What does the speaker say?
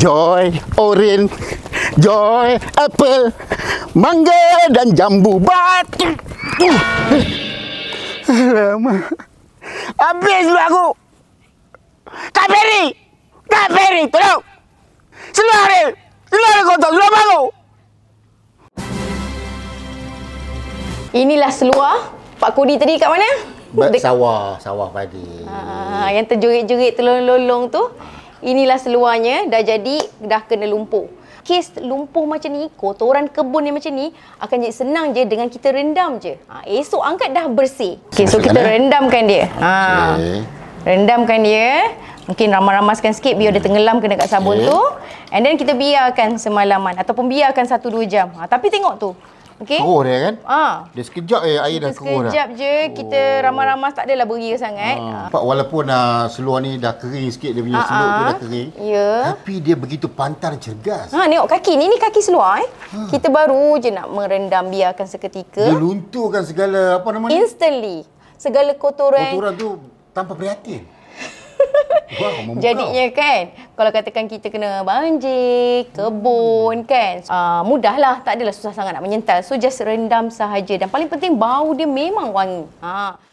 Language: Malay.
Joy, orange, joy, apple, mangga dan jambu batu. Lama. Habis dulu aku. Tak beri. Tak beri. Tolong. Seluruh hari. Seluruh hari kotor. Seluruh aku. Inilah seluar. Pak Kudi tadi kat mana? Ba- sawah. Sawah padi. Ah, yang terjurit-jurit telur lolong tu. Ah inilah seluarnya dah jadi dah kena lumpuh kes lumpuh macam ni kotoran kebun ni macam ni akan jadi senang je dengan kita rendam je ha, esok angkat dah bersih okay, so kita kan? rendamkan dia ha, rendamkan dia mungkin ramas-ramaskan sikit biar dia tenggelam kena kat sabun tu and then kita biarkan semalaman ataupun biarkan 1-2 jam ha, tapi tengok tu Okey. Keruh dia kan? Ha. Dia sekejap je air kita dah keruh dah. Sekejap je kita oh. ramas-ramas tak adalah beria sangat. Ha. Pak walaupun uh, seluar ni dah kering sikit dia punya ha seluar tu dah kering. Ya. Tapi dia begitu pantar cergas. Ha tengok kaki ni ni kaki seluar eh. Ha. Kita baru je nak merendam biarkan seketika. Dia lunturkan segala apa nama ni? Instantly. Segala kotoran. Kotoran tu tanpa prihatin. Wah, memukau. Jadinya kan, kalau katakan kita kena banjir, kebun hmm. kan, uh, mudahlah. Tak adalah susah sangat nak menyental. So, just rendam sahaja. Dan paling penting, bau dia memang wangi. Haa. Ah.